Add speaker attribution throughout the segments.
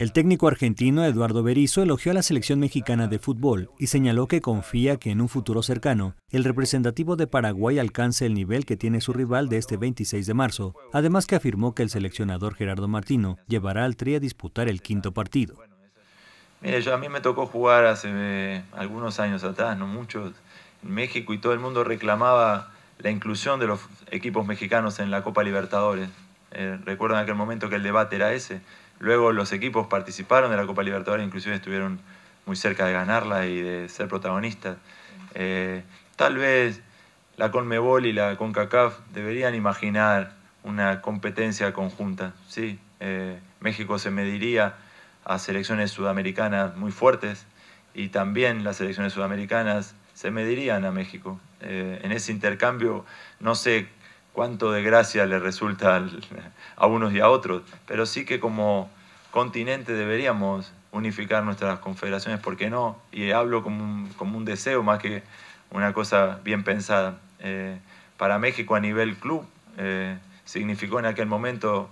Speaker 1: El técnico argentino Eduardo Berizzo elogió a la selección mexicana de fútbol y señaló que confía que en un futuro cercano el representativo de Paraguay alcance el nivel que tiene su rival de este 26 de marzo, además que afirmó que el seleccionador Gerardo Martino llevará al TRI a disputar el quinto partido.
Speaker 2: Mire, yo a mí me tocó jugar hace eh, algunos años atrás, no muchos, en México y todo el mundo reclamaba la inclusión de los equipos mexicanos en la Copa Libertadores. Eh, recuerdo en aquel momento que el debate era ese Luego los equipos participaron de la Copa Libertadores, inclusive estuvieron muy cerca de ganarla y de ser protagonistas. Eh, tal vez la CONMEBOL y la CONCACAF deberían imaginar una competencia conjunta. Sí, eh, México se mediría a selecciones sudamericanas muy fuertes y también las selecciones sudamericanas se medirían a México. Eh, en ese intercambio no sé cuánto de gracia le resulta a unos y a otros, pero sí que como continente deberíamos unificar nuestras confederaciones, ¿por qué no? Y hablo como un, deseo más que una cosa bien pensada. Eh, para México a nivel club eh, significó en aquel momento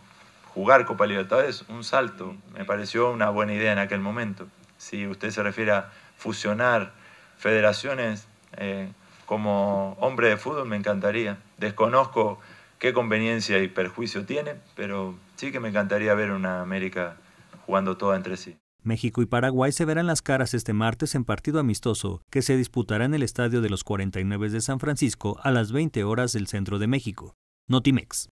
Speaker 2: jugar Copa Libertadores, un salto, me pareció una buena idea en aquel momento. Si usted se refiere a fusionar federaciones, eh, como hombre de fútbol me encantaría. Desconozco qué conveniencia y perjuicio tiene, pero sí que me encantaría ver una América jugando toda entre sí.
Speaker 1: México y Paraguay se verán las caras este martes en partido amistoso que se disputará en el Estadio de los 49 de San Francisco a las 20 horas del centro de México. Notimex.